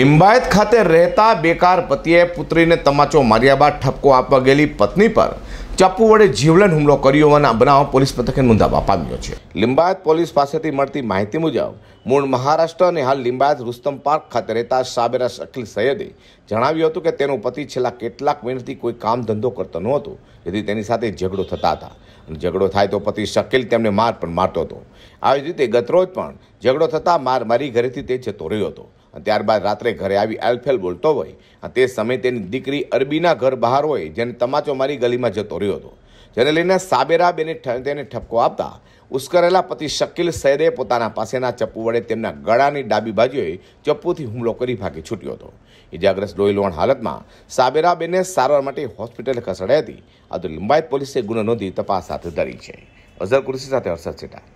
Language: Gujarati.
લિંબાયત ખાતે રહેતા બેકાર પતિએ પુત્રીને તમાચો માર્યા બાદ ઠપકો આપવા ગયેલી પત્ની પર ચપ્પુ વડે જીવલેણ હુમલો કર્યો હોવાના બનાવ પોલીસ મથકે નોંધાવા પામ્યો છે લિંબાયત પોલીસ પાસેથી મળતી માહિતી મુજબ મૂળ મહારાષ્ટ્ર અને હાલ લિંબાયત રુસ્તમ પાર્ક ખાતે રહેતા સાબેરા શકીલ સૈયદે જણાવ્યું હતું કે તેનો પતિ છેલ્લા કેટલાક મહિનાથી કોઈ કામ ધંધો કરતો નહોતો જેથી તેની સાથે ઝઘડો થતા હતા અને ઝઘડો થાય તો પતિ શકીલ તેમને માર પણ મારતો હતો આવી જ રીતે ગતરોજ પણ ઝઘડો થતાં માર મારી ઘરેથી તે જતો રહ્યો હતો ત્યારબાદ રાત્રે ઘરે આવી એલફેલ બોલતો હોય તે સમયે તેની દીકરી અરબીના ઘર બહાર હોય જેને તમાચો મારી ગલીમાં જતો રહ્યો હતો જેને લઈને સાબેરા બેને તેને ઠપકો આપતા ઉશ્કરેલા પતિ શકીલ સૈદે પોતાના પાસેના ચપ્પુ વડે તેમના ગળાની ડાબી બાજુએ ચપ્પુથી હુમલો કરી ભાગી છૂટ્યો હતો ઇજાગ્રસ્ત લોહીલોણ હાલતમાં સાબેરાબેને સારવાર માટે હોસ્પિટલ ખસેડાઈ હતી આ તો લિંબાયત પોલીસે ગુનો નોંધી તપાસ હાથ ધરી છે અઝર કુરશી સાથે હર્ષદ સેટા